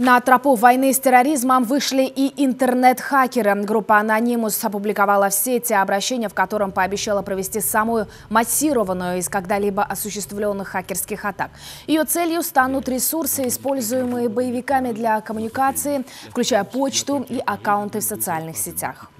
На тропу войны с терроризмом вышли и интернет-хакеры. Группа анонимус опубликовала в сети обращение, в котором пообещала провести самую массированную из когда-либо осуществленных хакерских атак. Ее целью станут ресурсы, используемые боевиками для коммуникации, включая почту и аккаунты в социальных сетях.